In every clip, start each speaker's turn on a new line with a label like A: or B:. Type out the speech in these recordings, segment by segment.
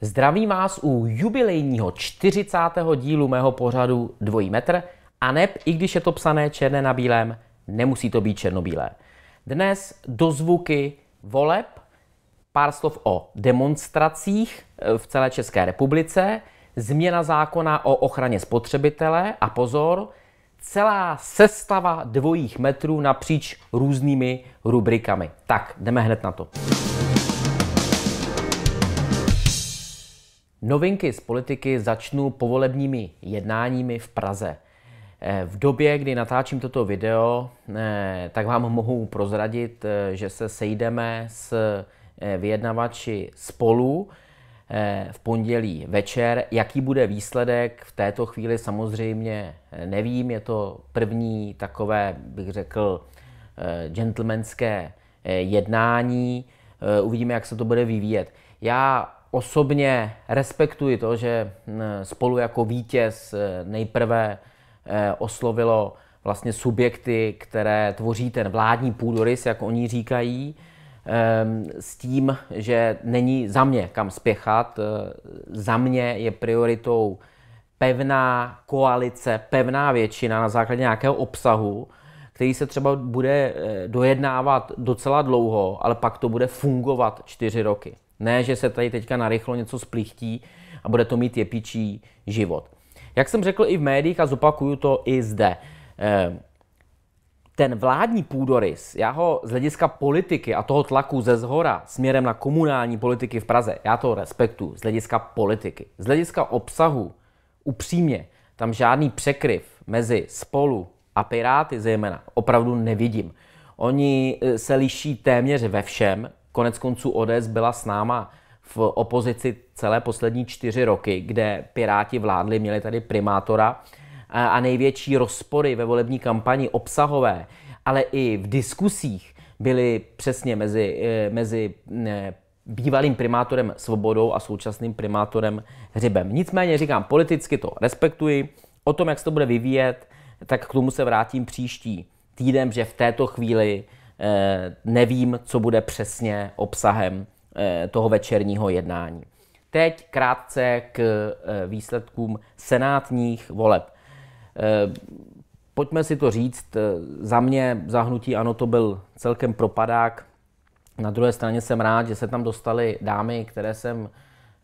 A: Zdravím vás u jubilejního 40. dílu mého pořadu Dvojí metr a neb, i když je to psané černé na bílém, nemusí to být černobílé. Dnes do zvuky voleb pár slov o demonstracích eh, v celé České republice, změna zákona o ochraně spotřebitele a pozor, celá sestava dvojích metrů napříč různými rubrikami. Tak, jdeme hned na to. Novinky z politiky začnu povolebními jednáními v Praze. Eh, v době, kdy natáčím toto video, eh, tak vám mohu prozradit, že se sejdeme s Eh, vyjednavači spolu eh, v pondělí večer. Jaký bude výsledek, v této chvíli samozřejmě eh, nevím. Je to první takové, bych řekl, gentlemanské jednání. Uvidíme, jak se to bude vyvíjet. Já osobně respektuji to, že hm, spolu jako vítěz nejprve oslovilo vlastně subjekty, které tvoří ten vládní půdorys, jak oni říkají, Ehm, s tím, že není za mě kam spěchat. Eh, za mě je prioritou pevná koalice, pevná většina na základě nějakého obsahu, který se třeba bude eh, dojednávat docela dlouho, ale pak to bude fungovat čtyři roky. Ne, že se tady teďka narychlo něco splichtí a bude to mít jepičí život. Jak jsem řekl i v médiích a zopakuju to i zde, ehm, ten vládní půdorys, já ho z hlediska politiky a toho tlaku ze zhora směrem na komunální politiky v Praze, já to respektuju z hlediska politiky. Z hlediska obsahu, upřímně, tam žádný překryv mezi spolu a Piráty zejména opravdu nevidím. Oni e, se liší téměř ve všem. Konec konců ODS byla s náma v opozici celé poslední čtyři roky, kde Piráti vládli, měli tady primátora, a největší rozpory ve volební kampani obsahové, ale i v diskusích byly přesně mezi, eh, mezi eh, bývalým primátorem Svobodou a současným primátorem Hřibem. Nicméně říkám, politicky to respektuji. O tom, jak se to bude vyvíjet, tak k tomu se vrátím příští týden, že v této chvíli eh, nevím, co bude přesně obsahem toho večerního jednání. Teď krátce k výsledkům senátních voleb. Eh, pojďme si to říct, eh, za mě zahnutí ano, to byl celkem propadák. Na druhé straně jsem rád, že se tam dostali dámy, které jsem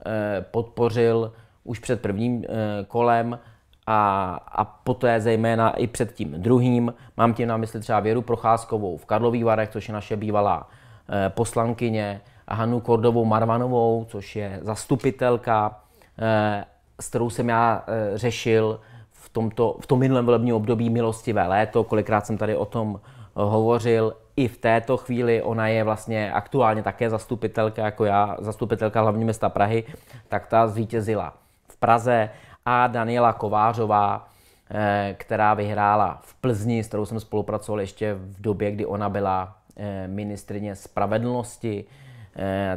A: eh, podpořil už před prvním kolem a, a poté zejména i před tím druhým. Mám tím na mysli třeba Věru Procházkovou v Karlových Varech, což je naše bývalá poslankyně, a Hanu Kordovou Marvanovou, což je zastupitelka, s kterou jsem já řešil v, tomto, v tom minulém volebním období milostivé léto, kolikrát jsem tady o tom eh, hovořil, i v této chvíli ona je vlastně aktuálně také zastupitelka, jako já, zastupitelka hlavního města Prahy, tak ta zvítězila v Praze a Daniela Kovářová, eh, která vyhrála v Plzni, s kterou jsem spolupracoval ještě v době, kdy ona byla eh, ministrině spravedlnosti,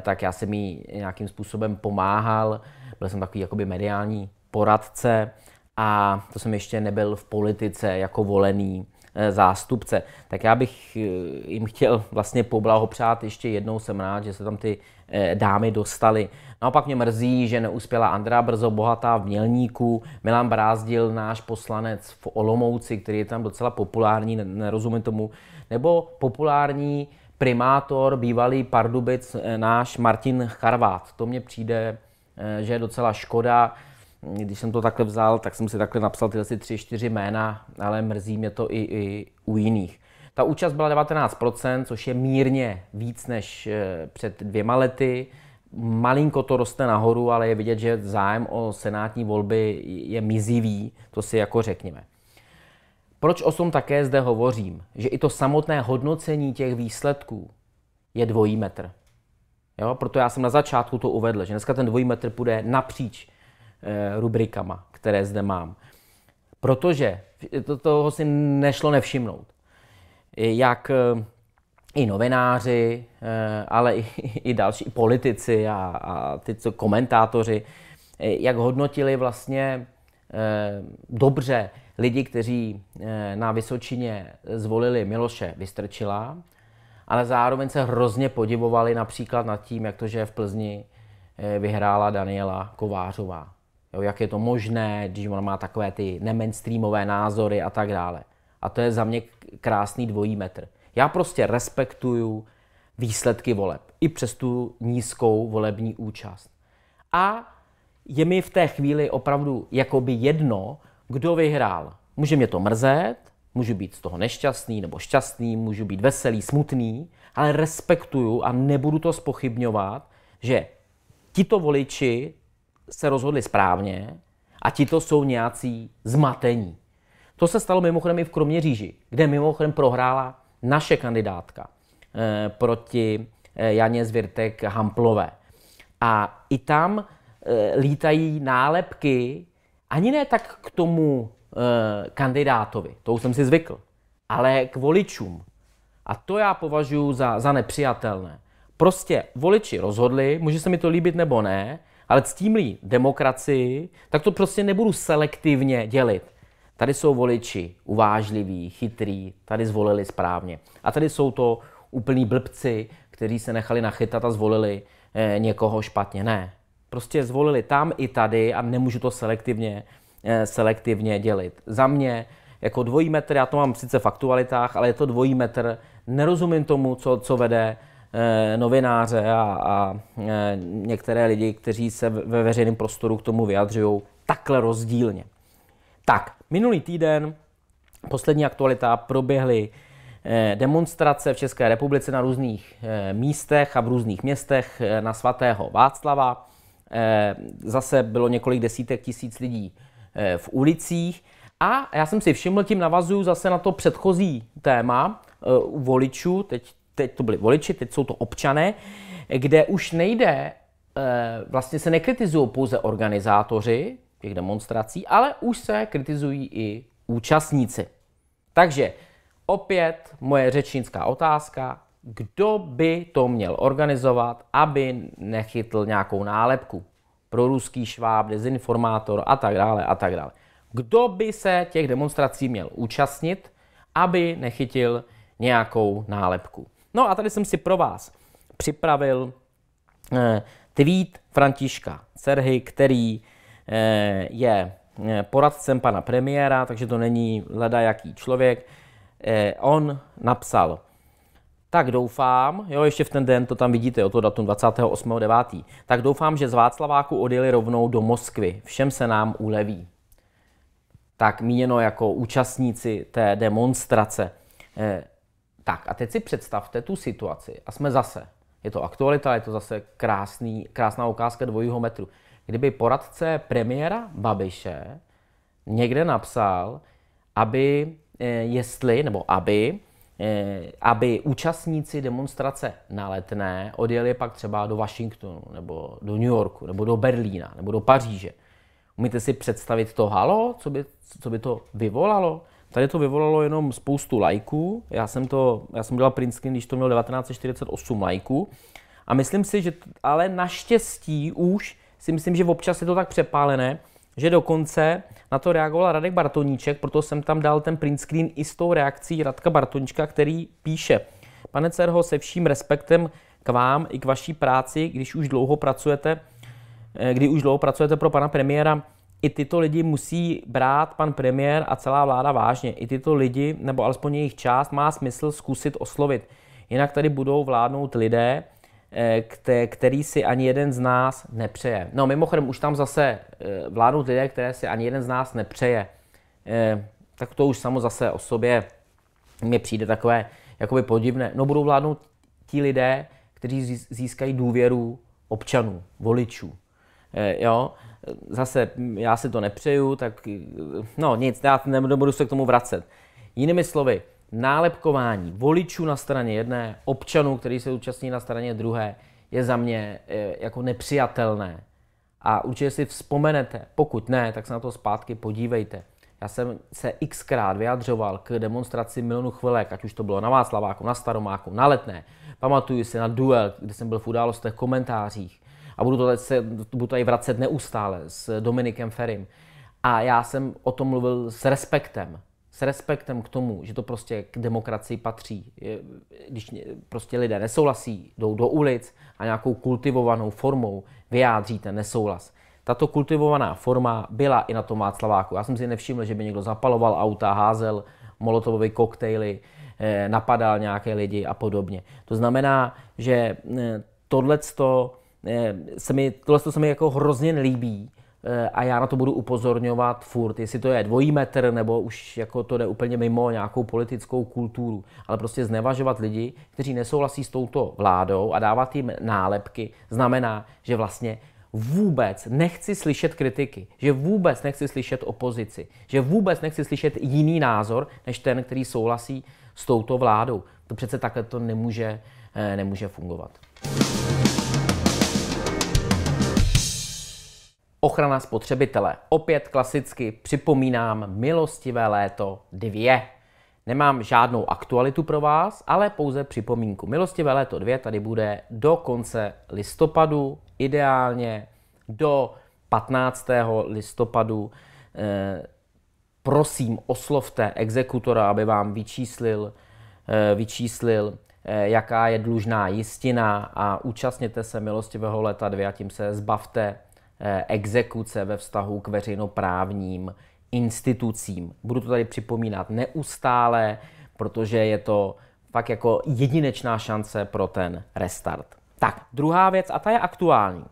A: tak já jsem jí nějakým způsobem pomáhal, byl jsem takový jakoby mediální poradce a to jsem ještě nebyl v politice jako volený eh, zástupce. Tak já bych eh, jim chtěl vlastně poblahopřát ještě jednou, jsem rád, že se tam ty eh, dámy dostaly. Naopak no mě mrzí, že neuspěla Andrea Brzo Bohatá v Mělníku, Milan Brázdil, náš poslanec v Olomouci, který je tam docela populární, nerozumím tomu, nebo populární primátor, bývalý Pardubic, náš Martin Charvát. To mně přijde, že je docela škoda, když jsem to takhle vzal, tak jsem si takhle napsal tyhle tři, čtyři jména, ale mrzí mě to i, i u jiných. Ta účast byla 19%, což je mírně víc než eh, před dvěma lety. Malinko to roste nahoru, ale je vidět, že zájem o senátní volby je mizivý, to si jako řekněme. Proč o tom také zde hovořím? Že i to samotné hodnocení těch výsledků je dvojí metr. Jo? Proto já jsem na začátku to uvedl, že dneska ten dvojí metr půjde napříč Eh, rubrikama, které zde mám. Protože to, toho si nešlo nevšimnout. Eh, jak eh, i novináři, ale i, i další politici a, a ty co komentátoři, jak hodnotili vlastně dobře lidi, kteří na Vysočině zvolili Miloše Vystrčila, ale zároveň se hrozně podivovali například nad tím, jak to, že v Plzni vyhrála Daniela Kovářová. Jo, jak je to možné, když ona má takové ty nemainstreamové názory a tak dále. A to je za mě krásný dvojí metr. Já prostě respektuju výsledky voleb, i přes tu nízkou volební účast. A je mi v té chvíli opravdu jakoby jedno, kdo vyhrál. Může mě to mrzet, můžu být z toho nešťastný nebo šťastný, můžu být veselý, smutný, ale respektuju a nebudu to spochybňovat, že tito voliči se rozhodli správně a ti to jsou nějací zmatení. To se stalo mimochodem i v Kroměříži, kde mimochodem prohrála naše kandidátka eh, proti eh, Janě Zvirtek Hamplové. A i tam eh, lítají nálepky ani ne tak k tomu kandidátovi, to už jsem si zvykl, ale k voličům. A to já považuji za, za nepřijatelné. Prostě voliči rozhodli, může se mi to líbit nebo ne, ale chtím-li demokracii, tak to prostě nebudu selektivně dělit. Tady jsou voliči uvážliví, chytrý, tady zvolili správně. A tady jsou to úplní blbci, kteří se nechali nachytat a zvolili eh, někoho špatně. Ne. Prostě zvolili tam i tady a nemůžu to selektivně, eh, selektivně dělit. Za mě jako dvojí metr, já to mám sice v aktualitách, ale je to dvojí metr, nerozumím tomu, co, co vede Eh, novináře a, a eh, některé lidi, kteří se ve veřejném prostoru k tomu vyjadřují takhle rozdílně. Tak, minulý týden, poslední aktualita, proběhly eh, demonstrace v České republice na různých místech a v různých městech na svatého Václava. Zase bylo několik desítek tisíc lidí v ulicích. A já jsem si všiml, tím navazuju zase na to předchozí téma u voličů, teď teď to byli voliči, teď jsou to občané, kde už nejde, eh, vlastně se nekritizují pouze organizátoři těch demonstrací, ale už se kritizují i účastníci. Takže opět moje řečnická otázka, kdo by to měl organizovat, aby nechytl nějakou nálepku. Pro ruský šváb, dezinformátor a tak dále a tak dále. Kdo by se těch demonstrací měl účastnit, aby nechytil nějakou nálepku. No a tady jsem si pro vás připravil eh, tweet Františka Cerhy, který eh, je eh, poradcem pana premiéra, takže to není leda jaký člověk. Eh, on napsal, tak doufám, jo, ještě v ten den to tam vidíte, o to datum 28.9., tak doufám, že z Václaváku odjeli rovnou do Moskvy. Všem se nám uleví. Tak míněno jako účastníci té demonstrace. Eh, tak a teď si představte tu situaci a jsme zase. Je to aktualita, je to zase krásný, krásná ukázka dvojího metru. Kdyby poradce premiéra Babiše někde napsal, aby eh, jestli, nebo aby, eh, aby účastníci demonstrace na letné odjeli pak třeba do Washingtonu, nebo do New Yorku, nebo do Berlína, nebo do Paříže. Umíte si představit to halo, co by, co by to vyvolalo? Tady to vyvolalo jenom spoustu lajků. Já jsem, to, já jsem dělal print screen, když to měl 1948 lajků. A myslím si, že ale naštěstí už si myslím, že občas je to tak přepálené, že dokonce na to reagoval Radek Bartoníček, proto jsem tam dal ten print screen i s tou reakcí Radka Bartoníčka, který píše Pane Cerho, se vším respektem k vám i k vaší práci, když už dlouho pracujete, eh, kdy už dlouho pracujete pro pana premiéra, i tyto lidi musí brát pan premiér a celá vláda vážně. I tyto lidi, nebo alespoň jejich část, má smysl zkusit oslovit. Jinak tady budou vládnout lidé, eh, který si ani jeden z nás nepřeje. No mimochodem už tam zase eh, vládnou lidé, které si ani jeden z nás nepřeje. Eh, tak to už samo zase o sobě mi přijde takové jakoby podivné. No budou vládnout ti lidé, kteří získají důvěru občanů, voličů. Jo? zase já si to nepřeju, tak no nic, já nebudu se k tomu vracet. Jinými slovy, nálepkování voličů na straně jedné, občanů, který se účastní na straně druhé, je za mě eh, jako nepřijatelné. A určitě si vzpomenete, pokud ne, tak se na to zpátky podívejte. Já jsem se xkrát vyjadřoval k demonstraci milionu chvilek, ať už to bylo na Václaváku, na Staromáku, na Letné. Pamatuju si na duel, kde jsem byl v událostech, komentářích a budu, to se, budu tady vracet neustále s Dominikem Ferim. A já jsem o tom mluvil s respektem. S respektem k tomu, že to prostě k demokracii patří. Když prostě lidé nesouhlasí, jdou do ulic a nějakou kultivovanou formou vyjádří ten nesouhlas. Tato kultivovaná forma byla i na tom Václaváku. Já jsem si nevšiml, že by někdo zapaloval auta, házel molotovové koktejly, eh, napadal nějaké lidi a podobně. To znamená, že eh, tohleto Eh, se mi, tohle se mi jako hrozně nelíbí eh, a já na to budu upozorňovat furt, jestli to je dvojí metr, nebo už jako to jde úplně mimo nějakou politickou kulturu, ale prostě znevažovat lidi, kteří nesouhlasí s touto vládou a dávat jim nálepky, znamená, že vlastně vůbec nechci slyšet kritiky, že vůbec nechci slyšet opozici, že vůbec nechci slyšet jiný názor, než ten, který souhlasí s touto vládou. To přece takhle to nemůže, eh, nemůže fungovat. Ochrana spotřebitele. Opět klasicky připomínám milostivé léto 2. Nemám žádnou aktualitu pro vás, ale pouze připomínku. Milostivé léto 2 tady bude do konce listopadu, ideálně do 15. listopadu. Eh, prosím, oslovte exekutora, aby vám vyčíslil, eh, vyčíslil eh, jaká je dlužná jistina a účastněte se milostivého leta 2 a tím se zbavte Eh, exekuce ve vztahu k veřejnoprávním institucím. Budu to tady připomínat neustále, protože je to fakt jako jedinečná šance pro ten restart. Tak, druhá věc, a ta je aktuální.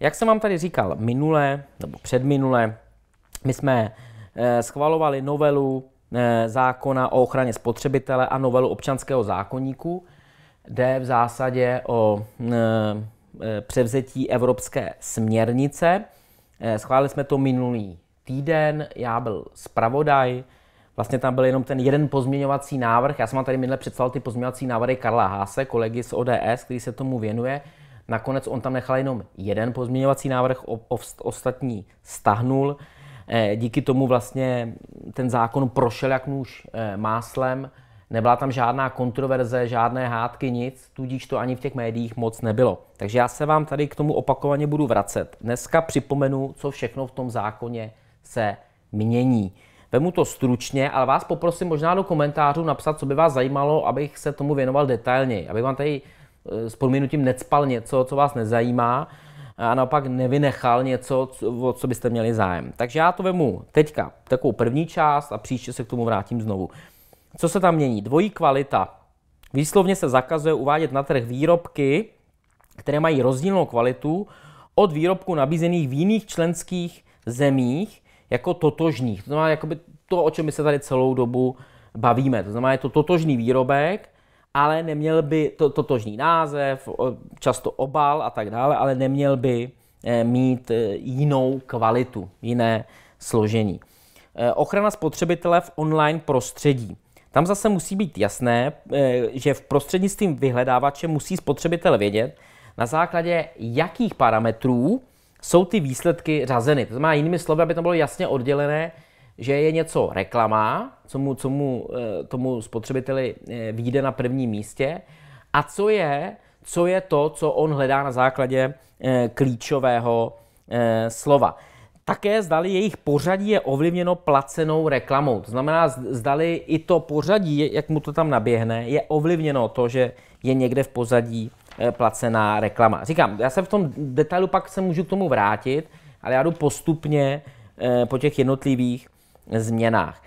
A: Jak jsem vám tady říkal minule, nebo předminule, my jsme eh, schvalovali novelu eh, zákona o ochraně spotřebitele a novelu občanského zákoníku, jde v zásadě o Eh, převzetí evropské směrnice. Eh, schválili jsme to minulý týden, já byl zpravodaj, vlastně tam byl jenom ten jeden pozměňovací návrh. Já jsem vám tady minule představil ty pozměňovací návrhy Karla Háse, kolegy z ODS, který se tomu věnuje. Nakonec on tam nechal jenom jeden pozměňovací návrh, ostatní stahnul. Eh, díky tomu vlastně ten zákon prošel jak nůž máslem. Nebyla tam žádná kontroverze, žádné hádky, nic, tudíž to ani v těch médiích moc nebylo. Takže já se vám tady k tomu opakovaně budu vracet. Dneska připomenu, co všechno v tom zákoně se mění. Vemu to stručně, ale vás poprosím možná do komentářů napsat, co by vás zajímalo, abych se tomu věnoval detailněji, abych vám tady eh, s podminutím necpal něco, co vás nezajímá a naopak nevynechal něco, o co byste měli zájem. Takže já to vemu teďka, takovou první část a příště se k tomu vrátím znovu. Co se tam mění? Dvojí kvalita. Výslovně se zakazuje uvádět na trh výrobky, které mají rozdílnou kvalitu od výrobků nabízených v jiných členských zemích jako totožných. To znamená jakoby to, o čem my se tady celou dobu bavíme. To znamená, je to totožný výrobek, ale neměl by to, totožný název, často obal a tak dále, ale neměl by eh, mít eh, jinou kvalitu, jiné složení. Eh, ochrana spotřebitele v online prostředí. Tam zase musí být jasné, eh, že v prostřednictvím vyhledávače musí spotřebitel vědět, na základě jakých parametrů jsou ty výsledky řazeny. To znamená jinými slovy, aby to bylo jasně oddělené, že je něco reklama, co mu, co mu eh, tomu spotřebiteli eh, vyjde na prvním místě, a co je, co je to, co on hledá na základě klíčového slova. Také zdali jejich pořadí je ovlivněno placenou reklamou. To znamená, zdali i to pořadí, jak mu to tam naběhne, je ovlivněno to, že je někde v pozadí eh, placená reklama. Říkám, já se v tom detailu pak se můžu k tomu vrátit, ale já jdu postupně eh, po těch jednotlivých eh, změnách.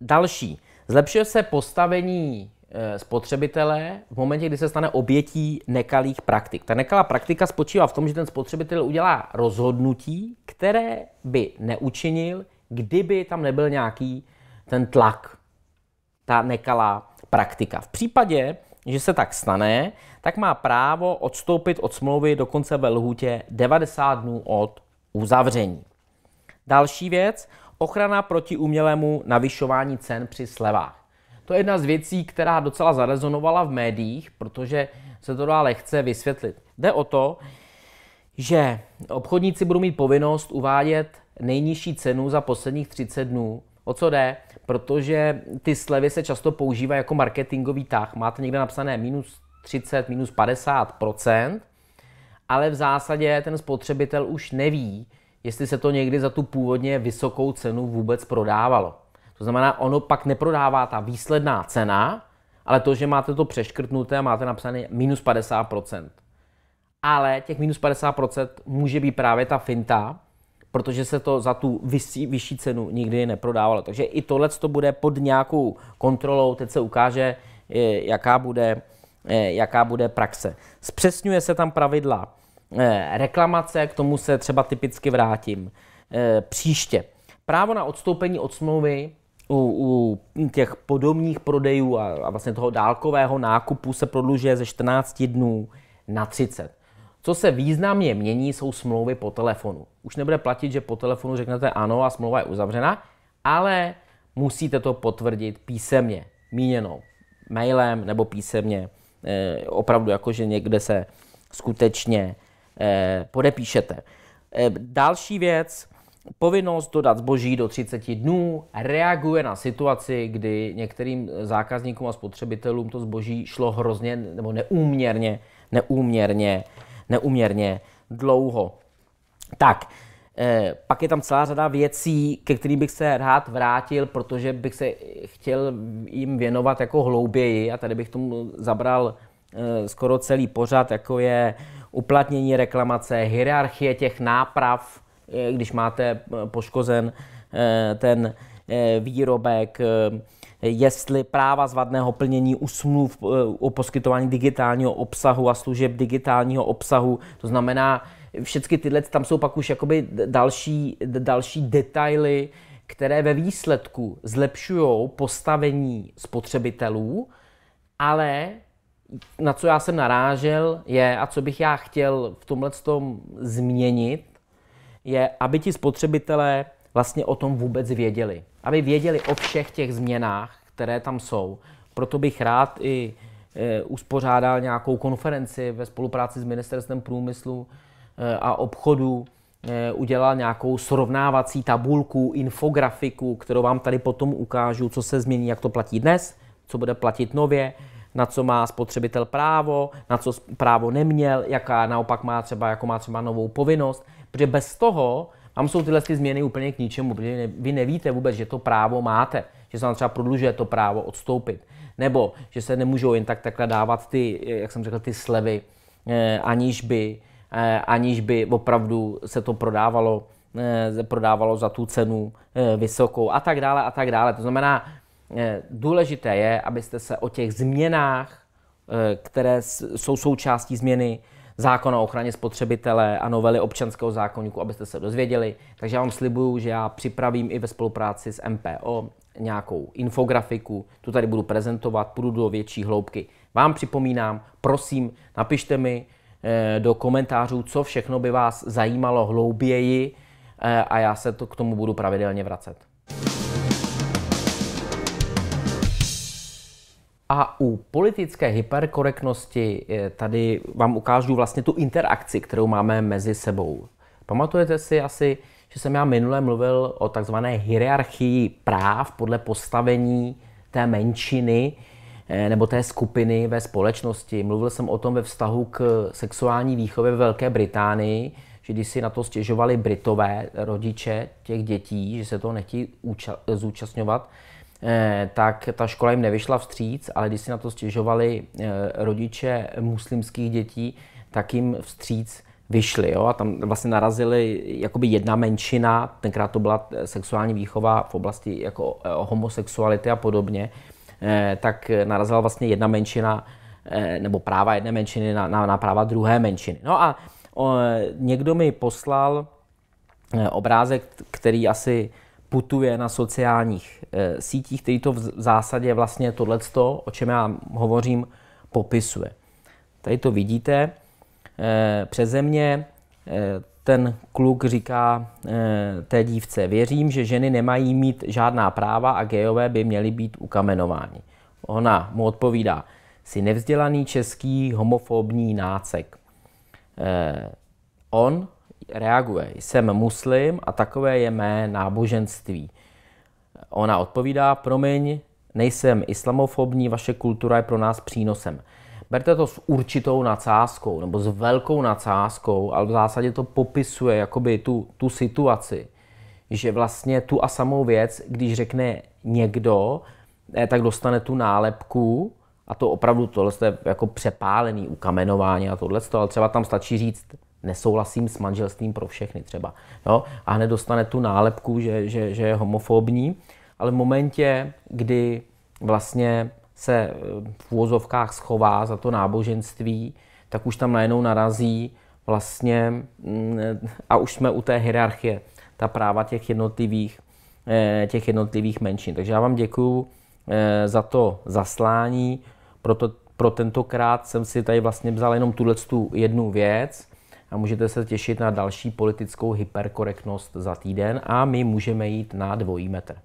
A: Další. Zlepšuje se postavení Eh, spotřebitele v momentě, kdy se stane obětí nekalých praktik. Ta nekalá praktika spočívá v tom, že ten spotřebitel udělá rozhodnutí, které by neučinil, kdyby tam nebyl nějaký ten tlak, ta nekalá praktika. V případě, že se tak stane, tak má právo odstoupit od smlouvy dokonce ve lhůtě 90 dnů od uzavření. Další věc, ochrana proti umělému navyšování cen při slevách. To je jedna z věcí, která docela zarezonovala v médiích, protože se to dá lehce vysvětlit. Jde o to, že obchodníci budou mít povinnost uvádět nejnižší cenu za posledních 30 dnů. O co jde? Protože ty slevy se často používají jako marketingový tah. Máte někde napsané minus 30, minus 50 ale v zásadě ten spotřebitel už neví, jestli se to někdy za tu původně vysokou cenu vůbec prodávalo. To znamená, ono pak neprodává ta výsledná cena, ale to, že máte to přeškrtnuté a máte napsané minus 50%. Ale těch minus 50% může být právě ta finta, protože se to za tu vyšší, vyšší cenu nikdy neprodávalo. Takže i tohle to bude pod nějakou kontrolou, teď se ukáže, eh, jaká bude, eh, jaká bude praxe. Zpřesňuje se tam pravidla eh, reklamace, k tomu se třeba typicky vrátím příště. Právo na odstoupení od smlouvy u, u těch podobných prodejů a, a vlastně toho dálkového nákupu se prodlužuje ze 14 dnů na 30. Co se významně mění, jsou smlouvy po telefonu. Už nebude platit, že po telefonu řeknete ano a smlouva je uzavřena, ale musíte to potvrdit písemně, míněnou mailem nebo písemně, e, opravdu jako, že někde se skutečně e, podepíšete. E, další věc, Povinnost dodat zboží do 30 dnů reaguje na situaci, kdy některým zákazníkům a spotřebitelům to zboží šlo hrozně nebo neúměrně, neúměrně, neúměrně dlouho. Tak, eh, pak je tam celá řada věcí, ke kterým bych se rád vrátil, protože bych se chtěl jim věnovat jako hlouběji a tady bych tomu zabral eh, skoro celý pořad, jako je uplatnění reklamace, hierarchie těch náprav, Eh, když máte eh, poškozen eh, ten výrobek, jestli práva zvadného plnění u smluv o poskytování digitálního obsahu a služeb digitálního obsahu, to znamená, všechny tyhle tam jsou pak už jakoby další, další detaily, které ve výsledku zlepšují postavení spotřebitelů, ale na co já jsem narážel je, a co bych já chtěl v tomhle změnit, je, aby ti spotřebitelé vlastně o tom vůbec věděli. Aby věděli o všech těch změnách, které tam jsou. Proto bych rád i e, uspořádal nějakou konferenci ve spolupráci s Ministerstvem průmyslu e, a obchodu, e, udělal nějakou srovnávací tabulku, infografiku, kterou vám tady potom ukážu, co se změní, jak to platí dnes, co bude platit nově, na co má spotřebitel právo, na co právo neměl, jaká naopak má třeba, jako má třeba novou povinnost, protože bez toho tam jsou tyhle ty změny úplně k ničemu, protože vy nevíte vůbec, že to právo máte, že se vám třeba prodlužuje to právo odstoupit, nebo že se nemůžou jen tak takhle dávat ty, jak jsem řekl, ty slevy, eh, aniž by, eh, aniž by opravdu se to prodávalo, eh, prodávalo za tu cenu eh, vysokou a tak dále a tak dále. To znamená, Eh, důležité je, abyste se o těch změnách, eh, které jsou součástí změny zákona o ochraně spotřebitele a novely občanského zákonníku, abyste se dozvěděli. Takže já vám slibuju, že já připravím i ve spolupráci s MPO nějakou infografiku, tu tady budu prezentovat, půjdu do větší hloubky. Vám připomínám, prosím, napište mi eh, do komentářů, co všechno by vás zajímalo hlouběji a já se to k tomu budu pravidelně vracet. A u politické hyperkorektnosti eh, tady vám ukážu vlastně tu interakci, kterou máme mezi sebou. Pamatujete si asi, že jsem já minule mluvil o takzvané hierarchii práv podle postavení té menšiny eh, nebo té skupiny ve společnosti. Mluvil jsem o tom ve vztahu k sexuální výchově ve Velké Británii, že když si na to stěžovali Britové rodiče těch dětí, že se to nechtějí zúčastňovat, Eh, tak ta škola jim nevyšla vstříc, ale když si na to stěžovali eh, rodiče muslimských dětí, tak jim vstříc vyšli. Jo? A tam vlastně narazili jakoby jedna menšina, tenkrát to byla eh, sexuální výchova v oblasti jako homosexuality a podobně, tak narazila vlastně jedna menšina nebo práva jedné menšiny na, na, na práva druhé menšiny. No a o, někdo mi poslal obrázek, který asi putuje na sociálních eh, sítích, který to v zásadě vlastně tohleto, o čem já hovořím, popisuje. Tady to vidíte eh, přeze mě. Eh, ten kluk říká té dívce, věřím, že ženy nemají mít žádná práva a gejové by měly být ukamenováni. Ona mu odpovídá, si nevzdělaný český homofobní nácek. on reaguje, jsem muslim a takové je mé náboženství. Ona odpovídá, promiň, nejsem islamofobní, vaše kultura je pro nás přínosem. Berte to s určitou nadsázkou nebo s velkou nadsázkou, ale v zásadě to popisuje jakoby tu, tu situaci, že vlastně tu a samou věc, když řekne někdo, eh, tak dostane tu nálepku a to opravdu tohle je jako přepálený ukamenování a tohle, ale třeba tam stačí říct nesouhlasím s manželstvím pro všechny třeba. Jo? A hned dostane tu nálepku, že, že, že je homofobní, ale v momentě, kdy vlastně se eh, v úvozovkách schová za to náboženství, tak už tam najednou narazí vlastně, mm, eh, a už jsme u té hierarchie, ta práva těch jednotlivých, eh, těch jednotlivých menšin. Takže já vám děkuju za to zaslání, proto pro tentokrát jsem si tady vlastně vzal jenom tuhle jednu věc, a můžete se těšit na další politickou hyperkorektnost za týden a my můžeme jít na dvojí metr.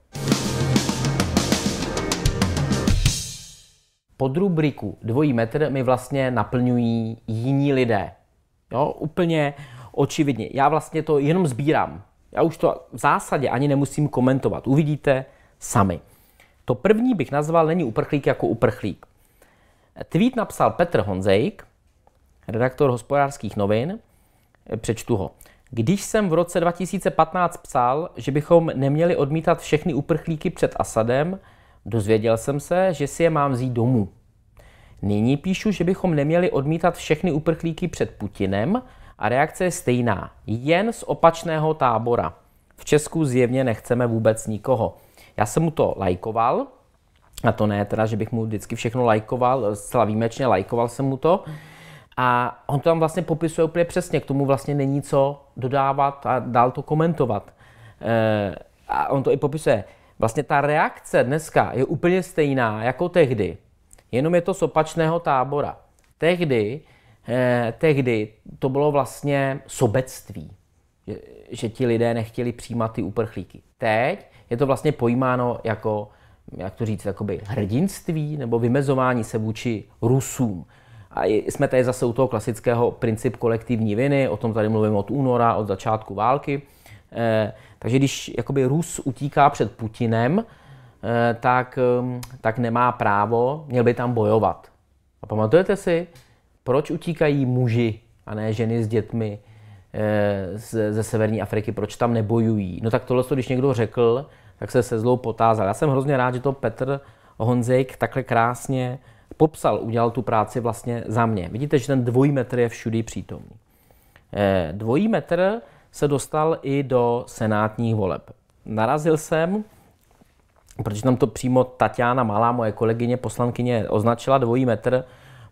A: Pod rubriku dvojí metr mi vlastně naplňují jiní lidé. Jo, úplně očividně. Já vlastně to jenom sbírám. Já už to v zásadě ani nemusím komentovat. Uvidíte sami. To první bych nazval není uprchlík jako uprchlík. Tweet napsal Petr Honzejk, redaktor hospodářských novin, Eh, přečtu ho. Když jsem v roce 2015 psal, že bychom neměli odmítat všechny uprchlíky před Asadem, dozvěděl jsem se, že si je mám vzít domů. Nyní píšu, že bychom neměli odmítat všechny uprchlíky před Putinem a reakce je stejná, jen z opačného tábora. V Česku zjevně nechceme vůbec nikoho. Já jsem mu to lajkoval, a to ne teda, že bych mu vždycky všechno lajkoval, zcela výjimečně lajkoval jsem mu to, a on to tam vlastně popisuje úplně přesně, k tomu vlastně není co dodávat a dál to komentovat. E, a on to i popisuje. Vlastně ta reakce dneska je úplně stejná jako tehdy, jenom je to z opačného tábora. Tehdy, eh, tehdy to bylo vlastně sobectví, že, že ti lidé nechtěli přijímat ty uprchlíky. Teď je to vlastně pojímáno jako, jak to říct, jakoby hrdinství nebo vymezování se vůči Rusům. A jsme tady zase u toho klasického princip kolektivní viny, o tom tady mluvím od února, od začátku války. Eh, takže když jakoby Rus utíká před Putinem, eh, tak, mm, tak nemá právo, měl by tam bojovat. A pamatujete si, proč utíkají muži a ne ženy s dětmi eh, ze, ze severní Afriky, proč tam nebojují? No tak tohle, když někdo řekl, tak se se zlou potázal. Já jsem hrozně rád, že to Petr Honzejk takhle krásně popsal, udělal tu práci vlastně za mě. Vidíte, že ten dvojí metr je všudy přítomný. Eh, dvojí metr se dostal i do senátních voleb. Narazil jsem, protože tam to přímo Tatiana Malá, moje kolegyně, poslankyně, označila dvojí metr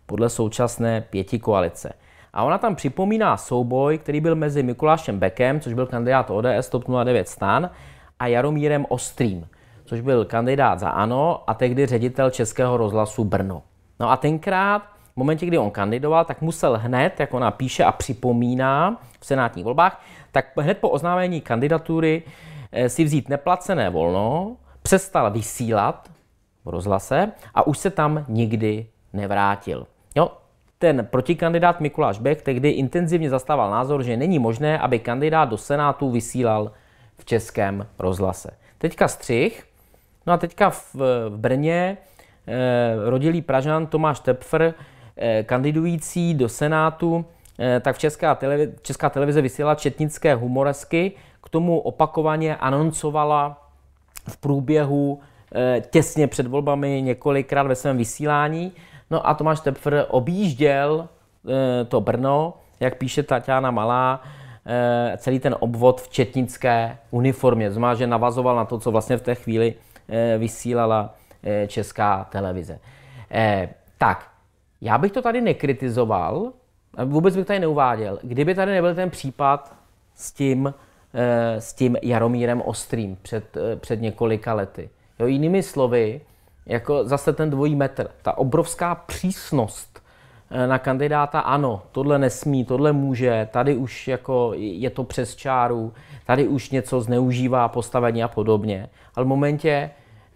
A: podle současné pěti koalice. A ona tam připomíná souboj, který byl mezi Mikulášem Bekem, což byl kandidát ODS TOP 09 stan, a Jaromírem Ostrým, což byl kandidát za ANO a tehdy ředitel Českého rozhlasu Brno. No a tenkrát, v momentě, kdy on kandidoval, tak musel hned, jak ona píše a připomíná v senátních volbách, tak hned po oznámení kandidatury eh, si vzít neplacené volno, přestal vysílat v rozhlase a už se tam nikdy nevrátil. Jo, ten protikandidát Mikuláš Bech tehdy intenzivně zastával názor, že není možné, aby kandidát do Senátu vysílal v českém rozhlase. Teďka střih, no a teďka v, v Brně Eh, rodilý Pražan Tomáš Tepfer, eh, kandidující do Senátu, eh, tak v Česká televize, Česká televize vysílala četnické humoresky, k tomu opakovaně anoncovala v průběhu těsně před volbami několikrát ve svém vysílání. No a Tomáš Tepfer objížděl to Brno, jak píše Tatiana Malá, celý ten obvod v četnické uniformě. Znamená, že navazoval na to, co vlastně v té chvíli vysílala Eh, česká televize. Eh, tak, já bych to tady nekritizoval, eh, vůbec bych tady neuváděl, kdyby tady nebyl ten případ s tím, s tím Jaromírem Ostrým před, před několika lety. Jo, jinými slovy, jako zase ten dvojí metr, ta obrovská přísnost na kandidáta, ano, tohle nesmí, tohle může, tady už jako je to přes čáru, tady už něco zneužívá postavení a podobně. Ale v momentě,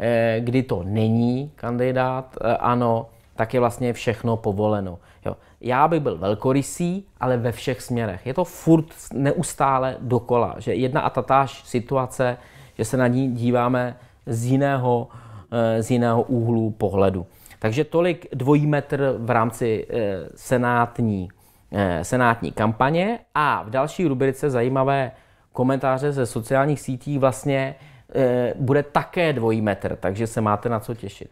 A: Eh, kdy to není kandidát eh, ano, tak je vlastně všechno povoleno. Jo. Já bych byl velkorysý, ale ve všech směrech. Je to furt neustále dokola, že jedna a tatáž situace, že se na ní díváme z jiného, eh, z jiného úhlu pohledu. Takže tolik dvojí metr v rámci senátní, senátní kampaně a v další rubrice zajímavé komentáře ze sociálních sítí vlastně Eh, bude také dvojí metr, takže se máte na co těšit.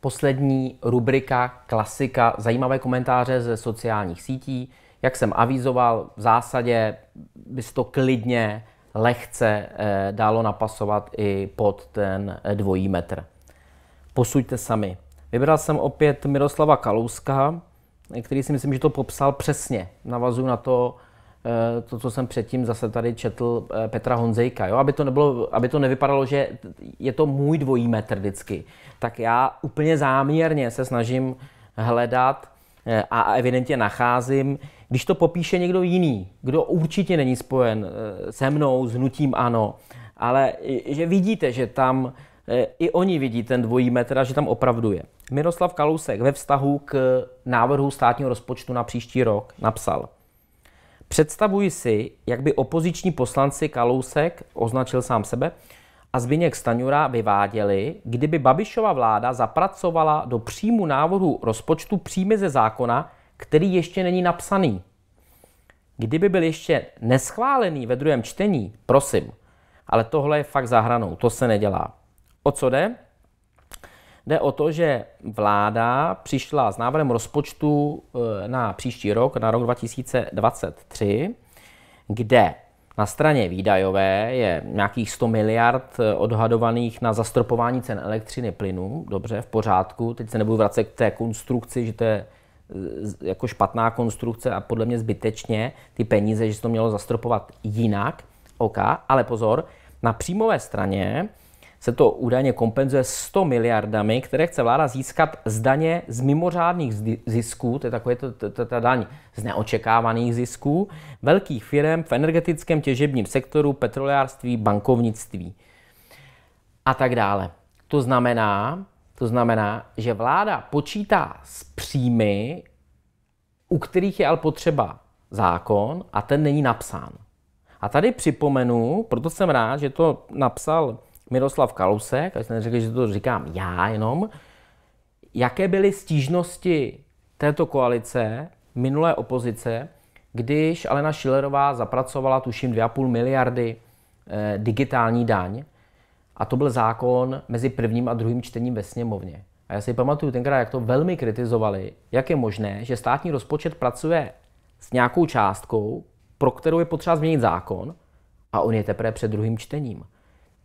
A: Poslední rubrika, klasika, zajímavé komentáře ze sociálních sítí. Jak jsem avizoval, v zásadě by to klidně, lehce eh, dalo napasovat i pod ten eh, dvojí metr. Posuďte sami. Vybral jsem opět Miroslava Kalouska, který si myslím, že to popsal přesně. Navazuji na to, Eh, to, co jsem předtím zase tady četl eh, Petra Honzejka, jo? Aby, to nebylo, aby to nevypadalo, že je to můj dvojí metr vždycky. Tak já úplně záměrně se snažím hledat eh, a evidentně nacházím, když to popíše někdo jiný, kdo určitě není spojen se mnou, s hnutím ano, ale že vidíte, že tam i oni vidí ten dvojí metr a že tam opravdu je. Miroslav Kalousek ve vztahu k návrhu státního rozpočtu na příští rok napsal – Představuji si, jak by opoziční poslanci Kalousek, označil sám sebe, a Zbyněk Staňura vyváděli, kdyby Babišova vláda zapracovala do příjmu návrhu rozpočtu příjmy ze zákona, který ještě není napsaný. Kdyby byl ještě neschválený ve druhém čtení, prosím, ale tohle je fakt zahranou, to se nedělá. O co jde? Jde o to, že vláda přišla s návrhem rozpočtu eh, na příští rok, na rok 2023, kde na straně výdajové je nějakých 100 miliard eh, odhadovaných na zastropování cen elektřiny plynu. Dobře, v pořádku. Teď se nebudu vracet k té konstrukci, že to je eh, jako špatná konstrukce a podle mě zbytečně ty peníze, že se to mělo zastropovat jinak. OK, ale pozor, na příjmové straně se to údajně kompenzuje 100 miliardami, které chce vláda získat z daně z mimořádných zisků, to je takové to, to, to, ta daň z neočekávaných zisků, velkých firm v energetickém těžebním sektoru, petrolejářství, bankovnictví a tak dále. To znamená, to znamená, že vláda počítá s příjmy, u kterých je ale potřeba zákon a ten není napsán. A tady připomenu, proto jsem rád, že to napsal Miroslav Kalousek, jsem řekl, že to říkám já jenom, jaké byly stížnosti této koalice, minulé opozice, když Alena Šilerová zapracovala tuším 2,5 miliardy eh, digitální daň a to byl zákon mezi prvním a druhým čtením ve sněmovně. A já si pamatuju tenkrát, jak to velmi kritizovali, jak je možné, že státní rozpočet pracuje s nějakou částkou, pro kterou je potřeba změnit zákon a on je teprve před druhým čtením.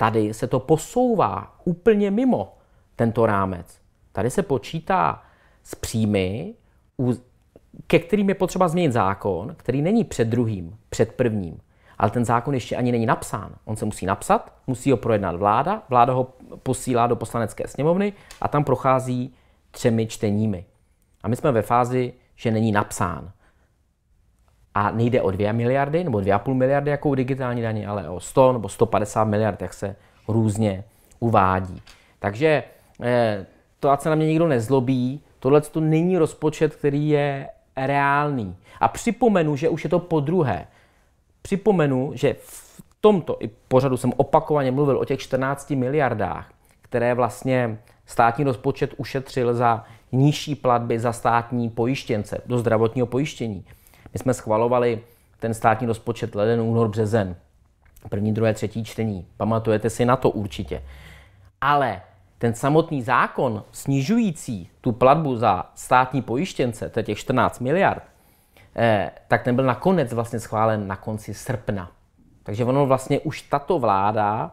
A: Tady se to posouvá úplně mimo tento rámec. Tady se počítá s příjmy, ke kterým je potřeba změnit zákon, který není před druhým, před prvním. Ale ten zákon ještě ani není napsán. On se musí napsat, musí ho projednat vláda, vláda ho posílá do poslanecké sněmovny a tam prochází třemi čteními. A my jsme ve fázi, že není napsán a nejde o 2 miliardy nebo 2,5 miliardy jako u digitální daně, ale o 100 nebo 150 miliard, jak se různě uvádí. Takže eh, to, ať se na mě nikdo nezlobí, tohle to není rozpočet, který je reálný. A připomenu, že už je to po druhé. Připomenu, že v tomto i pořadu jsem opakovaně mluvil o těch 14 miliardách, které vlastně státní rozpočet ušetřil za nižší platby za státní pojištěnce do zdravotního pojištění. My jsme schvalovali ten státní rozpočet leden, únor, březen. První, druhé, třetí čtení. Pamatujete si na to určitě. Ale ten samotný zákon snižující tu platbu za státní pojištěnce, to je těch 14 miliard, eh, tak ten byl nakonec vlastně schválen na konci srpna. Takže ono vlastně už tato vláda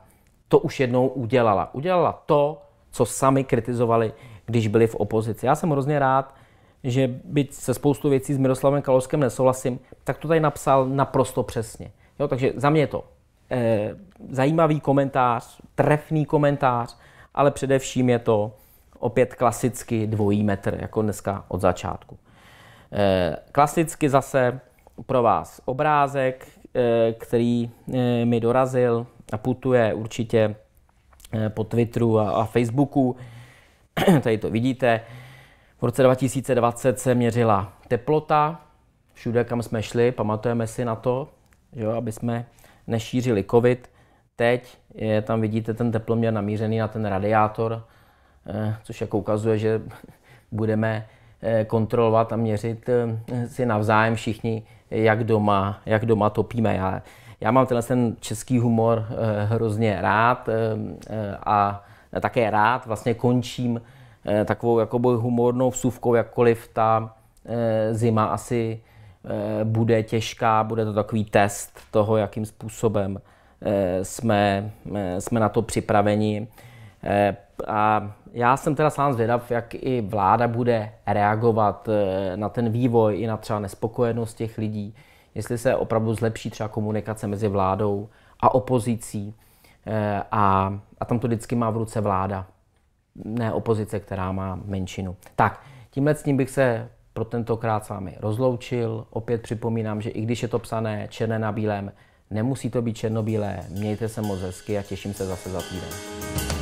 A: to už jednou udělala. Udělala to, co sami kritizovali, když byli v opozici. Já jsem hrozně rád, že byť se spoustu věcí s Miroslavem Kalouskem nesouhlasím, tak to tady napsal naprosto přesně. Jo, takže za mě je to e, zajímavý komentář, trefný komentář, ale především je to opět klasicky dvojí metr, jako dneska od začátku. E, klasicky zase pro vás obrázek, e, který e, mi dorazil a putuje určitě e, po Twitteru a, a Facebooku. tady to vidíte. V roce 2020 se měřila teplota, všude, kam jsme šli, pamatujeme si na to, jo, aby jsme nešířili covid. Teď je, tam vidíte ten teploměr namířený na ten radiátor, eh, což jako ukazuje, že budeme eh, kontrolovat a měřit eh, si navzájem všichni, jak doma, jak doma topíme. Já, já mám tenhle ten český humor hrozně rád a také rád vlastně končím Eh, takovou jakoby humornou vsuvkou, jakkoliv ta eh, zima asi eh, bude těžká, bude to takový test toho, jakým způsobem jsme, jsme na to připraveni. A já jsem teda sám zvědav, jak i vláda bude reagovat na ten vývoj i na třeba nespokojenost těch lidí, jestli se opravdu zlepší třeba komunikace mezi vládou a opozicí. A, a tam to vždycky má v ruce vláda, ne opozice, která má menšinu. Tak, tímhle s tím bych se pro tentokrát s vámi rozloučil. Opět připomínám, že i když je to psané černé na bílém, nemusí to být černobílé. Mějte se moc hezky a těším se zase za týden.